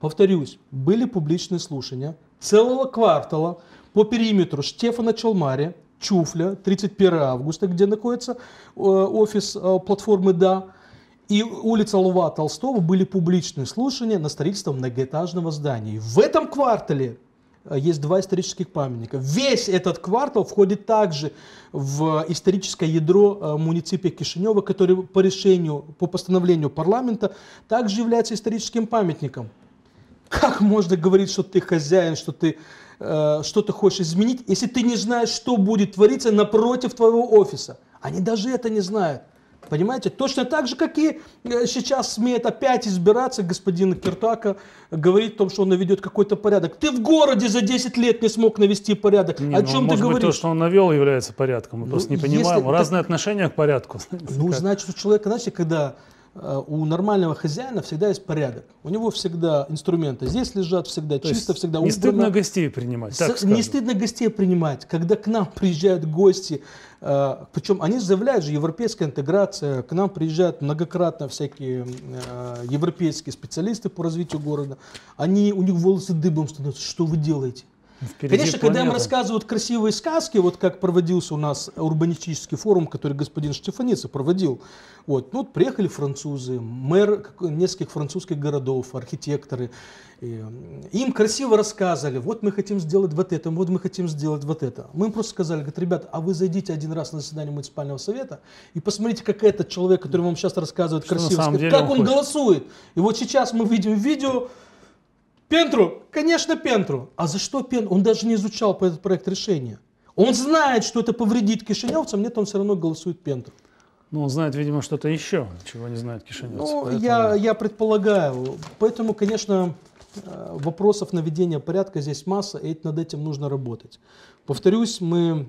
Повторюсь, были публичные слушания целого квартала по периметру Штефана Челмари, Чуфля, 31 августа, где находится э, офис э, платформы «Да», и улица Лува Толстого были публичные слушания на строительство многоэтажного здания. И в этом квартале Э, есть два исторических памятника. Весь этот квартал входит также в историческое ядро э, муниципия Кишинева, который по решению, по постановлению парламента также является историческим памятником. Как можно говорить, что ты хозяин, что ты э, что-то хочешь изменить, если ты не знаешь, что будет твориться напротив твоего офиса? Они даже это не знают. Понимаете, точно так же, как и э, сейчас смеет опять избираться господин Киртака, говорит о том, что он наведет какой-то порядок. Ты в городе за 10 лет не смог навести порядок. Не, о чем ну, ты может говоришь? Быть, то, что он навел, является порядком. Мы ну, просто не понимаем. Если, Разные так, отношения к порядку. Ну, как? значит, у человека, знаете, когда э, у нормального хозяина всегда есть порядок. У него всегда инструменты здесь лежат, всегда То чисто, всегда убрано. Не стыдно гостей принимать, так С, Не стыдно гостей принимать. Когда к нам приезжают гости, Э, Причем они заявляют же, европейская интеграция, к нам приезжают многократно всякие э, европейские специалисты по развитию города. Они, у них волосы дыбом становятся, что вы делаете? Впереди Конечно, планета. когда им рассказывают красивые сказки, вот как проводился у нас урбанистический форум, который господин Штефаница проводил, вот, ну, вот приехали французы, мэр нескольких французских городов, архитекторы, и э, им красиво рассказывали, вот мы хотим сделать вот это, вот мы хотим сделать вот это. Мы им просто сказали, говорят, ребят, а вы зайдите один раз на заседание муниципального совета и посмотрите, как этот человек, который вам сейчас рассказывает Что красиво, сказать, как он, он голосует. И вот сейчас мы видим видео, Пентру? Конечно, Пентру. А за что Пентру? Он даже не изучал этот проект решения. Он знает, что это повредит кишиневцам, нет, он все равно голосует Пентру. Ну, он знает, видимо, что-то еще, чего не знает кишиневцы. Ну, поэтому... я, я предполагаю. Поэтому, конечно, э, вопросов наведения порядка здесь масса, и над этим нужно работать. Повторюсь, мы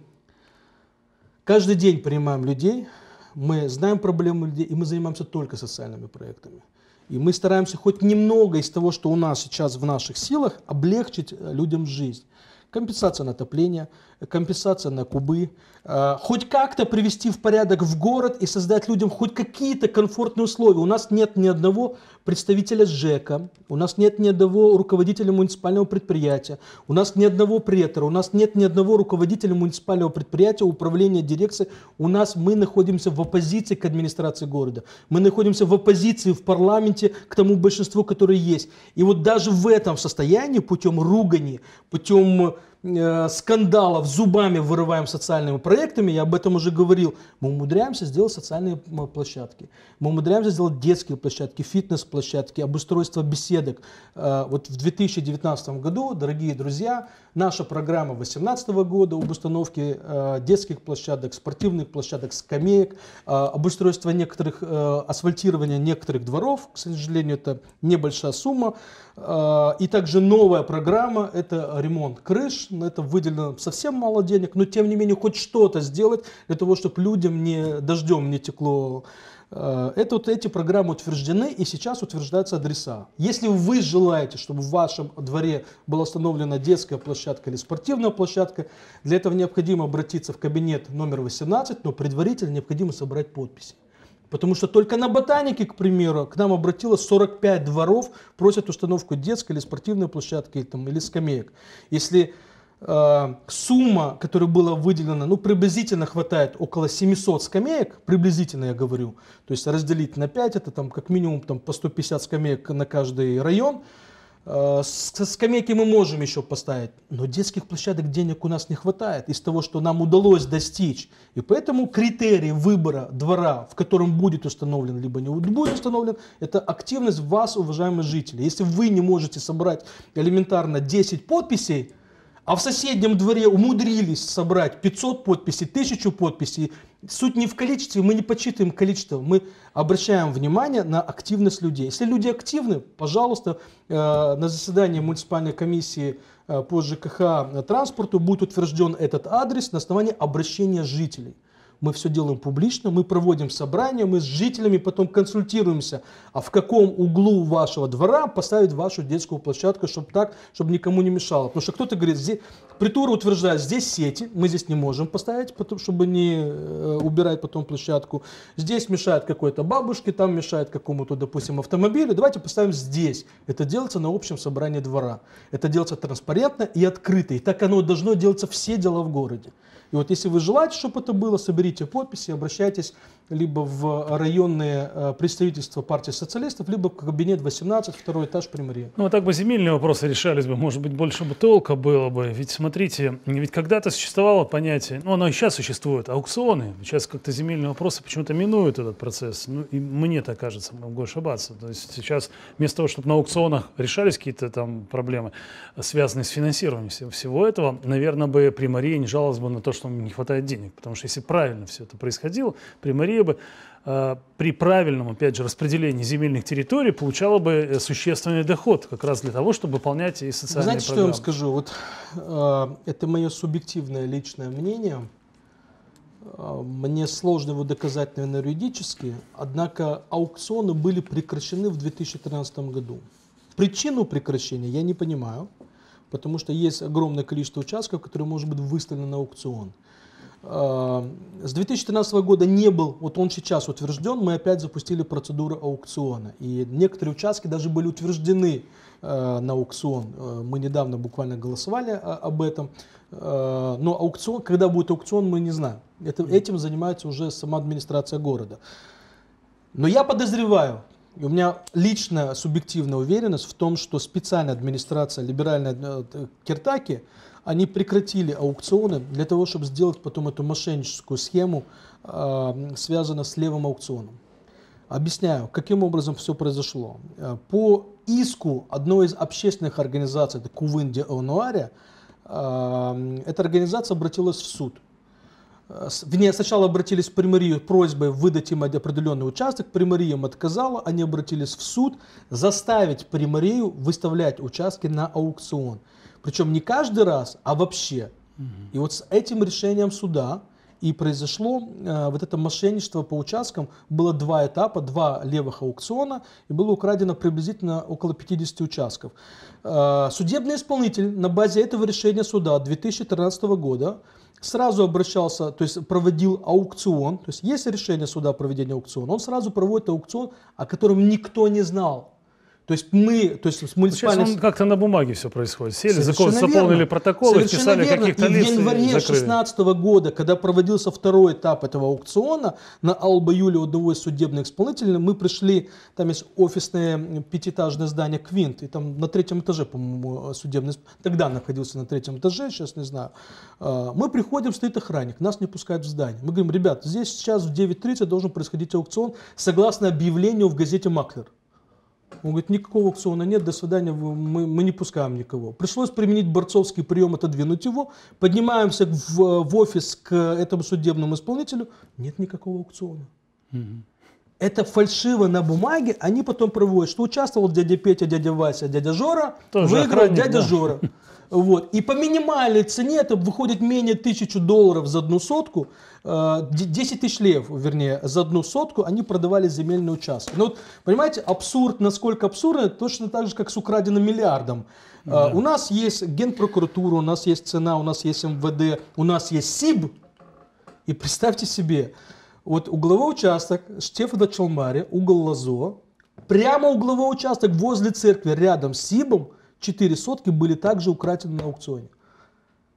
каждый день принимаем людей, мы знаем проблемы людей, и мы занимаемся только социальными проектами. И мы стараемся хоть немного из того, что у нас сейчас в наших силах, облегчить э, людям жизнь компенсация на отопление, компенсация на кубы, а, хоть как-то привести в порядок в город и создать людям хоть какие-то комфортные условия. У нас нет ни одного представителя ЖЭКа, у нас нет ни одного руководителя муниципального предприятия, у нас ни одного претора, у нас нет ни одного руководителя муниципального предприятия, управления, дирекции. У нас мы находимся в оппозиции к администрации города. Мы находимся в оппозиции в парламенте к тому большинству, которое есть. И вот даже в этом состоянии, путем ругани, путем Э, скандалов зубами вырываем социальными проектами, я об этом уже говорил, мы умудряемся сделать социальные площадки, мы умудряемся сделать детские площадки, фитнес-площадки, обустройство беседок. Э, вот в 2019 году, дорогие друзья, наша программа 2018 года об установке э, детских площадок, спортивных площадок, скамеек, обустройство некоторых, асфальтирование некоторых дворов, к сожалению, это небольшая сумма, а, и также новая программа – это ремонт крыш. На это выделено совсем мало денег, но тем не менее хоть что-то сделать для того, чтобы людям не дождем не текло. А, это вот эти программы утверждены и сейчас утверждаются адреса. Если вы желаете, чтобы в вашем дворе была установлена детская площадка или спортивная площадка, для этого необходимо обратиться в кабинет номер 18, но предварительно необходимо собрать подписи. Потому что только на ботанике, к примеру, к нам обратилось 45 дворов, просят установку детской или спортивной площадки или, там, или скамеек. Если э, сумма, которая была выделена, ну, приблизительно хватает около 700 скамеек, приблизительно я говорю, то есть разделить на 5, это там как минимум там, по 150 скамеек на каждый район, Э, со скамейки мы можем еще поставить, но детских площадок денег у нас не хватает из того, что нам удалось достичь. И поэтому критерий выбора двора, в котором будет установлен, либо не будет установлен, это активность вас, уважаемые жители. Если вы не можете собрать элементарно 10 подписей, а в соседнем дворе умудрились собрать 500 подписей, 1000 подписей. Суть не в количестве, мы не подсчитываем количество, мы обращаем внимание на активность людей. Если люди активны, пожалуйста, э, на заседании муниципальной комиссии э, по ЖКХ э, транспорту будет утвержден этот адрес на основании обращения жителей мы все делаем публично, мы проводим собрания, мы с жителями потом консультируемся, а в каком углу вашего двора поставить вашу детскую площадку, чтобы так, чтобы никому не мешало. Потому что кто-то говорит, Притура утверждает, здесь сети, мы здесь не можем поставить, потому, чтобы не э, убирать потом площадку. Здесь мешает какой-то бабушке, там мешает какому-то, допустим, автомобилю. Давайте поставим здесь. Это делается на общем собрании двора. Это делается транспарентно и открыто. И так оно должно делаться все дела в городе. И вот если вы желаете, чтобы это было, соберите подписи, обращайтесь либо в районные э, представительства партии социалистов, либо в кабинет 18, второй этаж при Ну, а так бы земельные вопросы решались бы, может быть, больше бы толка было бы. Ведь смотрите, ведь когда-то существовало понятие, ну, оно и сейчас существует, аукционы. Сейчас как-то земельные вопросы почему-то минуют этот процесс. Ну, и мне так кажется, могу ошибаться. То есть сейчас вместо того, чтобы на аукционах решались какие-то там проблемы, связанные с финансированием всего этого, наверное, бы примария не жаловалась бы на то, что не хватает денег. Потому что если правильно все это происходило, примария Россия бы э, при правильном, опять же, распределении земельных территорий получала бы э, существенный доход, как раз для того, чтобы выполнять и социальные Знаете, программы. что я вам скажу? Вот э, это мое субъективное личное мнение. Э, мне сложно его доказать, наверное, юридически. Однако аукционы были прекращены в 2013 году. Причину прекращения я не понимаю, потому что есть огромное количество участков, которые может быть выставлены на аукцион. Угу. Эм, с 2013 года не был, вот он сейчас утвержден, мы опять запустили процедуру аукциона. И некоторые участки даже были утверждены э, на аукцион. Э, мы недавно буквально голосовали э, об этом. Но аукцион, когда будет аукцион, мы не знаем. Это, этим занимается уже сама администрация города. Но я подозреваю, и у меня личная, субъективная уверенность в том, что специальная администрация либеральной Киртаки – они прекратили аукционы для того, чтобы сделать потом эту мошенническую схему, э, связанную с левым аукционом. Объясняю, каким образом все произошло. Э, по иску одной из общественных организаций, это Кувынди Онуаря, э, эта организация обратилась в суд – Э, Вернее, сначала обратились в примарию просьбой выдать им определенный участок, примария им отказала, они обратились в суд заставить примарию выставлять участки на аукцион. Причем не каждый раз, а вообще. И вот с этим решением суда и произошло э, вот это мошенничество по участкам. Было два этапа, два левых аукциона, и было украдено приблизительно около 50 участков. Э, судебный исполнитель на базе этого решения суда 2013 года сразу обращался, то есть проводил аукцион, то есть есть решение суда о проведении аукциона, он сразу проводит аукцион, о котором никто не знал. То есть мы, то есть с муниципальной... Сейчас как-то на бумаге все происходит. Сели, закон, заполнили протоколы, Совершенно вписали каких-то лиц В январе 2016 года, когда проводился второй этап этого аукциона, на Алба Юлия Удовой судебный исполнительный, мы пришли, там есть офисное пятиэтажное здание Квинт, и там на третьем этаже, по-моему, э, судебный тогда находился на третьем этаже, сейчас не знаю. А, мы приходим, стоит охранник, нас не пускают в здание. Мы говорим, ребят, здесь сейчас в 9.30 должен происходить аукцион согласно объявлению в газете «Маклер». Он говорит, никакого аукциона нет, до свидания, мы, мы не пускаем никого. Пришлось применить борцовский прием, отодвинуть его. Поднимаемся в, в офис к этому судебному исполнителю, нет никакого аукциона. Это фальшиво на бумаге, они потом проводят, что участвовал дядя Петя, дядя Вася, дядя Жора, Тоже выиграл охранник, дядя да. Жора. Вот. И по минимальной цене это выходит менее 1000 долларов за одну сотку, 10 э, тысяч лев, вернее, за одну сотку они продавали земельные участки. Ну вот, понимаете, абсурд, насколько абсурдно, точно так же, как с украденным миллиардом. Э, да. У нас есть генпрокуратура, у нас есть цена, у нас есть МВД, у нас есть СИБ. И представьте себе, вот угловой участок Штефа Чалмари, угол Лазо, прямо угловой участок возле церкви, рядом с СИБом, Четыре сотки были также украдены на аукционе.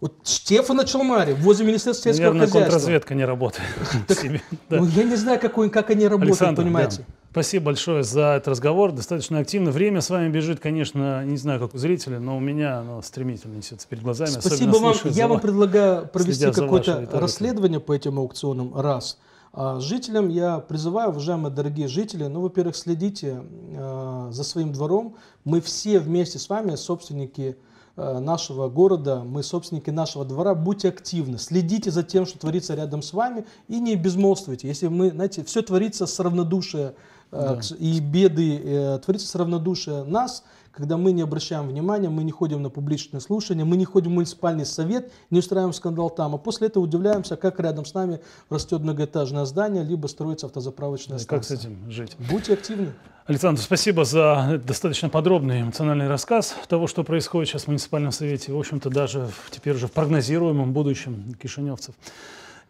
Вот Штефана Челмари возле Министерства сельского Наверное, хозяйства. контрразведка не работает. ну, я не знаю, как, как они работают, понимаете. Спасибо большое за этот разговор, достаточно активно. Время с вами бежит, конечно, не знаю, как у зрителей, но у меня оно стремительно несется перед глазами. Спасибо вам. Я вам предлагаю провести какое-то расследование по этим аукционам, раз – а, жителям я призываю, уважаемые дорогие жители, ну, во-первых, следите а, за своим двором. Мы все вместе с вами собственники а, нашего города, мы собственники нашего двора, будьте активны, следите за тем, что творится рядом с вами, и не безмолвствуйте. Если мы, знаете, все творится с равнодушием э, да. и беды, э, творится с равнодушием нас – когда мы не обращаем внимания, мы не ходим на публичные слушания, мы не ходим в муниципальный совет, не устраиваем скандал там, а после этого удивляемся, как рядом с нами растет многоэтажное здание, либо строится автозаправочная станция. Ну как с этим жить? Будьте активны. Александр, спасибо за достаточно подробный эмоциональный рассказ того, что происходит сейчас в муниципальном совете, в общем-то даже в, теперь уже в прогнозируемом будущем кишиневцев.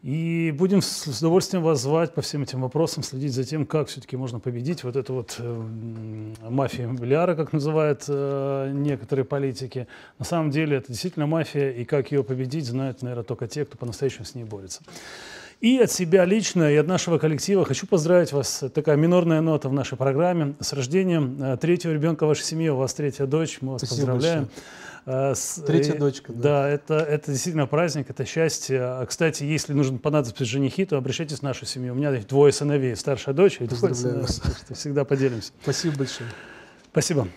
И будем с удовольствием вас звать по всем этим вопросам, следить за тем, как все-таки можно победить вот эту вот э, мафию миллиара, как называют э, некоторые политики. На самом деле это действительно мафия, и как ее победить, знают, наверное, только те, кто по-настоящему с ней борется. И от себя лично, и от нашего коллектива хочу поздравить вас. Такая минорная нота в нашей программе. С рождением э, третьего ребенка вашей семьи. У вас третья дочь. Мы вас Спасибо поздравляем. Большое. Э, с, Третья э, дочка. Да, да это, это действительно праздник, это счастье. А, кстати, если нужно понадобится женихи, то обращайтесь в нашу семью. У меня двое сыновей, старшая дочь. Поздравляю. Всегда поделимся. Спасибо большое. Спасибо.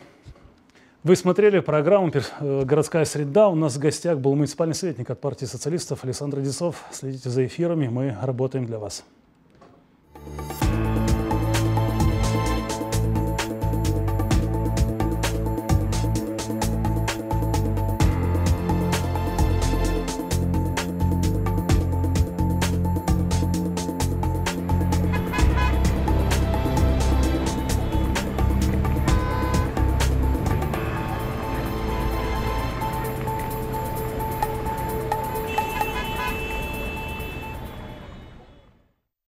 Вы смотрели программу э, «Городская среда». У нас в гостях был муниципальный советник от партии социалистов Александр Десов. Следите за эфирами, мы работаем для вас. Thank you.